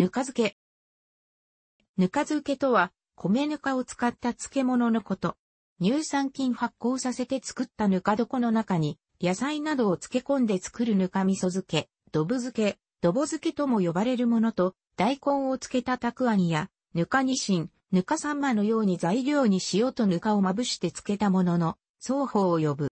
ぬか漬け。ぬか漬けとは、米ぬかを使った漬物のこと。乳酸菌発酵させて作ったぬか床の中に、野菜などを漬け込んで作るぬか味噌漬け、どぶ漬け、どぼ漬けとも呼ばれるものと、大根を漬けたたくあんや、ぬかにしん、ぬかさんまのように材料に塩とぬかをまぶして漬けたものの、双方を呼ぶ。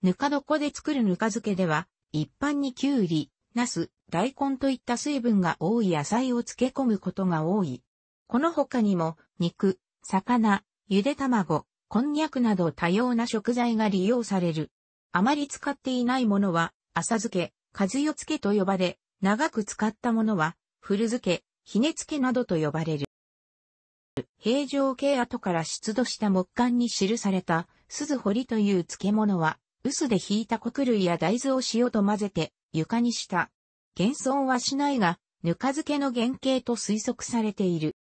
ぬか床で作るぬか漬けでは、一般にきゅうり、なす、大根といった水分が多い野菜を漬け込むことが多い。この他にも、肉、魚、ゆで卵、こんにゃくなど多様な食材が利用される。あまり使っていないものは、浅漬け、数よ漬けと呼ばれ、長く使ったものは、古漬け、ひね漬けなどと呼ばれる。平城系跡から出土した木簡に記された、鈴堀という漬物は、薄で引いた穀類や大豆を塩と混ぜて、床にした現存はしないが、ぬか漬けの原型と推測されている。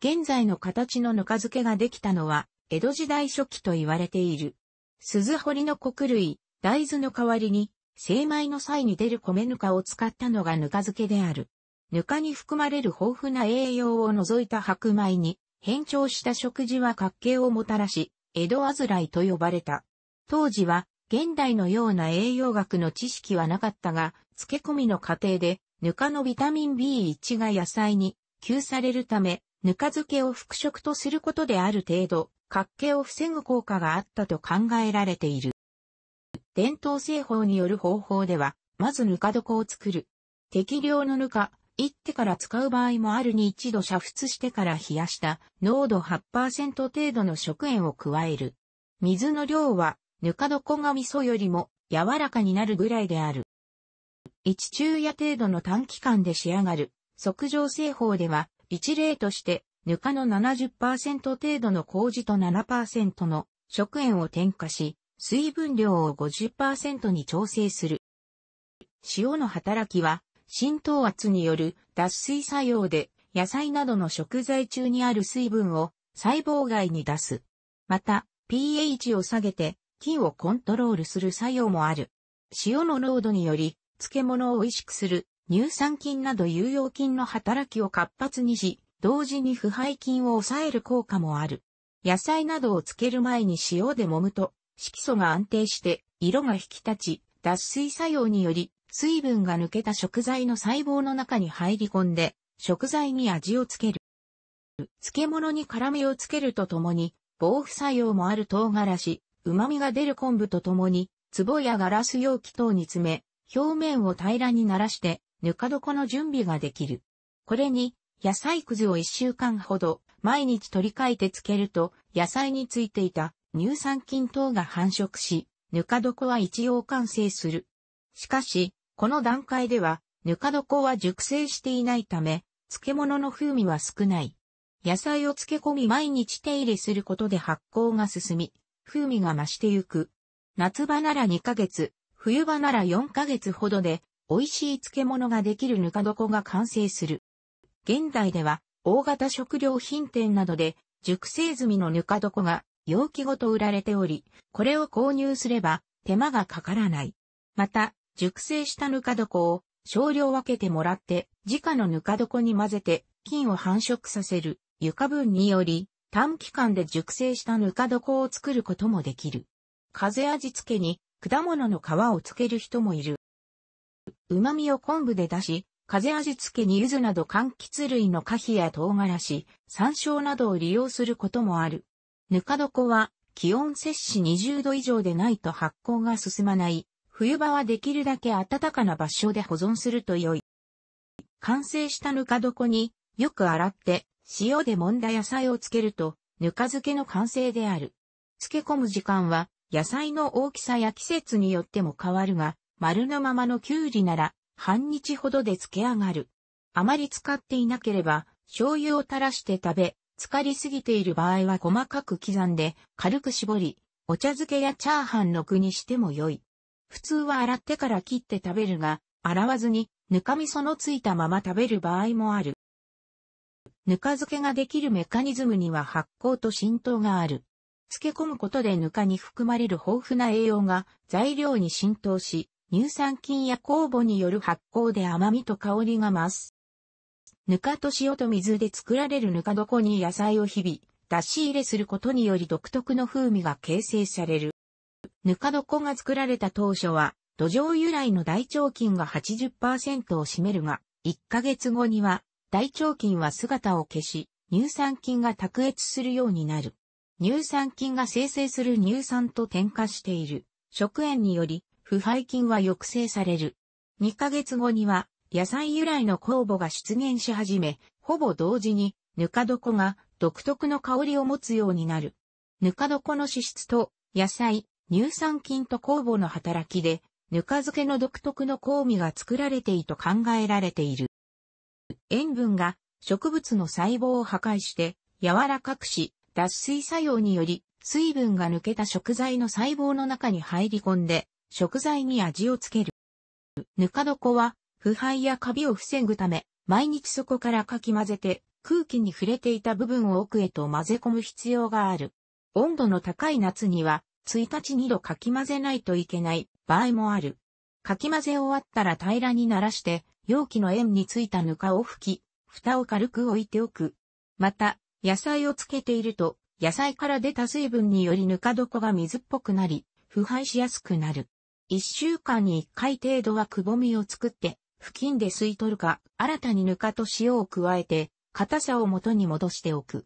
現在の形のぬか漬けができたのは、江戸時代初期と言われている。鈴堀の穀類、大豆の代わりに、精米の際に出る米ぬかを使ったのがぬか漬けである。ぬかに含まれる豊富な栄養を除いた白米に、変調した食事は活気をもたらし、江戸あずらいと呼ばれた。当時は、現代のような栄養学の知識はなかったが、漬け込みの過程で、ぬかのビタミン B1 が野菜に吸されるため、ぬか漬けを復食とすることである程度、活気を防ぐ効果があったと考えられている。伝統製法による方法では、まずぬか床を作る。適量のぬか、一手から使う場合もあるに一度煮沸してから冷やした濃度8%程度の食塩を加える。水の量はぬか床が味噌よりも柔らかになるぐらいである。一昼夜程度の短期間で仕上がる、即上製法では、一例として、ぬかの70%程度の麹と7%の食塩を添加し、水分量を50%に調整する。塩の働きは、浸透圧による脱水作用で、野菜などの食材中にある水分を細胞外に出す。また、pH を下げて、菌をコントロールする作用もある。塩の濃度により、漬物を美味しくする、乳酸菌など有用菌の働きを活発にし、同時に腐敗菌を抑える効果もある。野菜などを漬ける前に塩で揉むと、色素が安定して色が引き立ち、脱水作用により水分が抜けた食材の細胞の中に入り込んで食材に味をつける。漬物に辛味をつけるとともに防腐作用もある唐辛子、旨味が出る昆布とともに、壺やガラス容器等に詰め、表面を平らにならして、ぬか床の準備ができる。これに、野菜くずを1週間ほど、毎日取り替えて漬けると、野菜についていた乳酸菌等が繁殖し、ぬか床は一応完成する。しかし、この段階では、ぬか床は熟成していないため、漬物の風味は少ない。野菜を漬け込み毎日手入れすることで発酵が進み、風味が増してゆく。夏場なら2ヶ月、冬場なら4ヶ月ほどで、美味しい漬物ができるぬか床が完成する。現代では、大型食料品店などで、熟成済みのぬか床が容器ごと売られており、これを購入すれば手間がかからない。また、熟成したぬか床を少量分けてもらって、自家のぬか床に混ぜて菌を繁殖させる床分により、短期間で熟成したぬか床を作ることもできる。風味付けに果物の皮をつける人もいる。旨味を昆布で出し、風味付けに柚子など柑橘類の花皮や唐辛子、山椒などを利用することもある。ぬか床は気温摂氏20度以上でないと発酵が進まない。冬場はできるだけ暖かな場所で保存すると良い。完成したぬか床によく洗って塩で揉んだ野菜をつけるとぬか漬けの完成である。漬け込む時間は野菜の大きさや季節によっても変わるが、丸のままのきゅうりなら、半日ほどで漬け上がる。あまり使っていなければ、醤油を垂らして食べ、浸りすぎている場合は細かく刻んで、軽く絞り、お茶漬けやチャーハンの具にしても良い。普通は洗ってから切って食べるが、洗わずに、ぬか味噌のついたまま食べる場合もある。ぬか漬けができるメカニズムには発酵と浸透がある。漬け込むことでぬかに含まれる豊富な栄養が材料に浸透し、乳酸菌や酵母による発酵で甘みと香りが増す。ぬかと塩と水で作られるぬか床に野菜を日々、出し入れすることにより独特の風味が形成される。ぬか床が作られた当初は、土壌由来の大腸菌が80%を占めるが、1ヶ月後には、大腸菌は姿を消し、乳酸菌が卓越するようになる。乳酸菌が生成する乳酸と添加している。食塩により、腐敗菌は抑制される。2ヶ月後には、野菜由来の酵母が出現し始め、ほぼ同時に、ぬか床が独特の香りを持つようになる。ぬか床の脂質と、野菜、乳酸菌と酵母の働きで、ぬか漬けの独特の香味が作られていると考えられている。塩分が植物の細胞を破壊して柔らかくし、脱水作用により、水分が抜けた食材の細胞の中に入り込んで、食材に味をつける。ぬか床は、腐敗やカビを防ぐため、毎日そこからかき混ぜて、空気に触れていた部分を奥へと混ぜ込む必要がある。温度の高い夏には、1日2度かき混ぜないといけない場合もある。かき混ぜ終わったら平らにならして、容器の円についたぬかを拭き、蓋を軽く置いておく。また、野菜をつけていると、野菜から出た水分によりぬか床が水っぽくなり、腐敗しやすくなる。一週間に一回程度はくぼみを作って、付近で吸い取るか、新たにぬかと塩を加えて、硬さを元に戻しておく。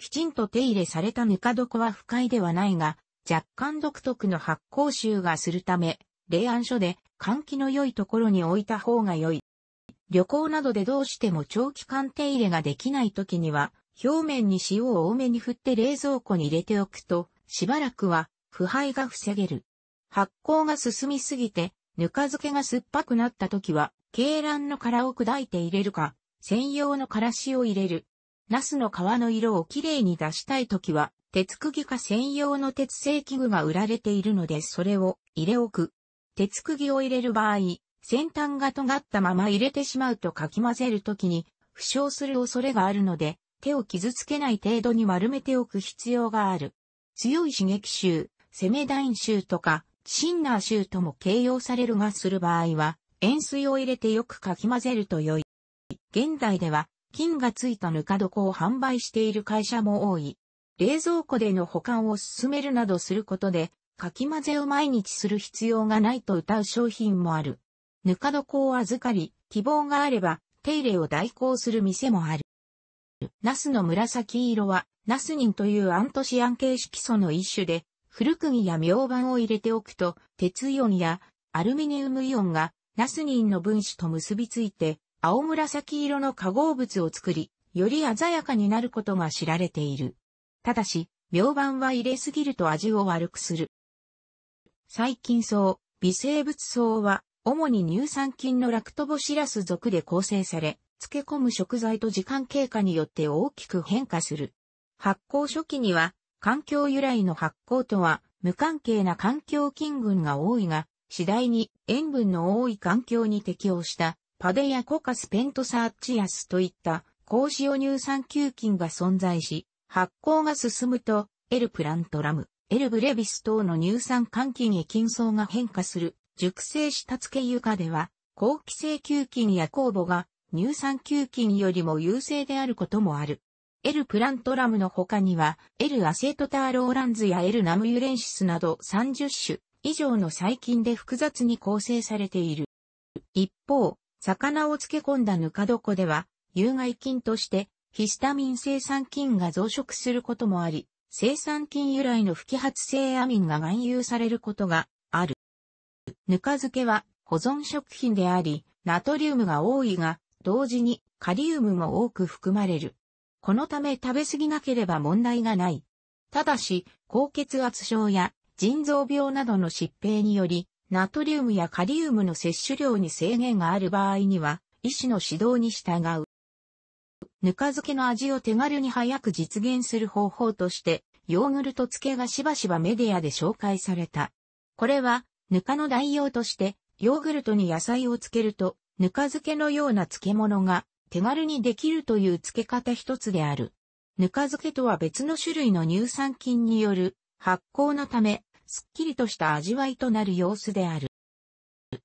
きちんと手入れされたぬか床は不快ではないが、若干独特の発酵臭がするため、冷暗所で換気の良いところに置いた方が良い。旅行などでどうしても長期間手入れができない時には、表面に塩を多めに振って冷蔵庫に入れておくと、しばらくは腐敗が防げる。発酵が進みすぎて、ぬか漬けが酸っぱくなった時は、鶏卵の殻を砕いて入れるか、専用のからしを入れる。茄子の皮の色をきれいに出したい時は、鉄釘か専用の鉄製器具が売られているのでそれを入れ置く。鉄釘を入れる場合、先端が尖ったまま入れてしまうとかき混ぜるときに負傷する恐れがあるので、手を傷つけない程度に丸めておく必要がある。強い刺激臭、セメダイン臭とか、シンナー臭とも形容されるがする場合は、塩水を入れてよくかき混ぜると良い。現代では、菌がついたぬか床を販売している会社も多い。冷蔵庫での保管を進めるなどすることで、かき混ぜを毎日する必要がないと謳う商品もある。ぬか床を預かり、希望があれば、手入れを代行する店もある。ナスの紫色は、ナスニンというアントシアン系色素の一種で、古釘やミ板を入れておくと、鉄イオンやアルミニウムイオンがナスニンの分子と結びついて、青紫色の化合物を作り、より鮮やかになることが知られている。ただし、明板は入れすぎると味を悪くする。細菌層、微生物層は、主に乳酸菌のラクトボシラス属で構成され、漬け込む食材と時間経過によって大きく変化する。発酵初期には、環境由来の発酵とは無関係な環境菌群が多いが、次第に塩分の多い環境に適応したパデやコカスペントサーチアスといった高塩乳酸球菌が存在し、発酵が進むと、エルプラントラム、エルブレビス等の乳酸換菌へ菌層が変化する、熟成した漬け床では、高期性球菌や酵母が乳酸球菌よりも優勢であることもある。L プラントラムの他には、L アセトターローランズや L ナムユレンシスなど30種以上の細菌で複雑に構成されている。一方、魚を漬け込んだぬか床では、有害菌としてヒスタミン生産菌が増殖することもあり、生産菌由来の不揮発性アミンが含有されることがある。ぬか漬けは保存食品であり、ナトリウムが多いが、同時にカリウムも多く含まれる。このため食べ過ぎなければ問題がない。ただし、高血圧症や腎臓病などの疾病により、ナトリウムやカリウムの摂取量に制限がある場合には、医師の指導に従う。ぬか漬けの味を手軽に早く実現する方法として、ヨーグルト漬けがしばしばメディアで紹介された。これは、ぬかの代用として、ヨーグルトに野菜を漬けると、ぬか漬けのような漬物が手軽にできるという漬け方一つである。ぬか漬けとは別の種類の乳酸菌による発酵のため、すっきりとした味わいとなる様子である。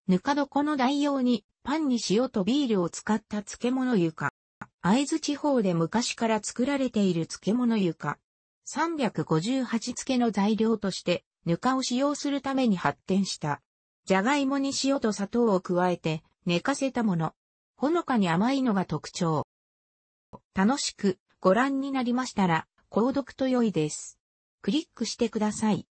ぬか床の代用にパンに塩とビールを使った漬物床。会津地方で昔から作られている漬物床。358漬けの材料としてぬかを使用するために発展した。じゃがいもに塩と砂糖を加えて寝かせたもの。ほのかに甘いのが特徴。楽しくご覧になりましたら、購読と良いです。クリックしてください。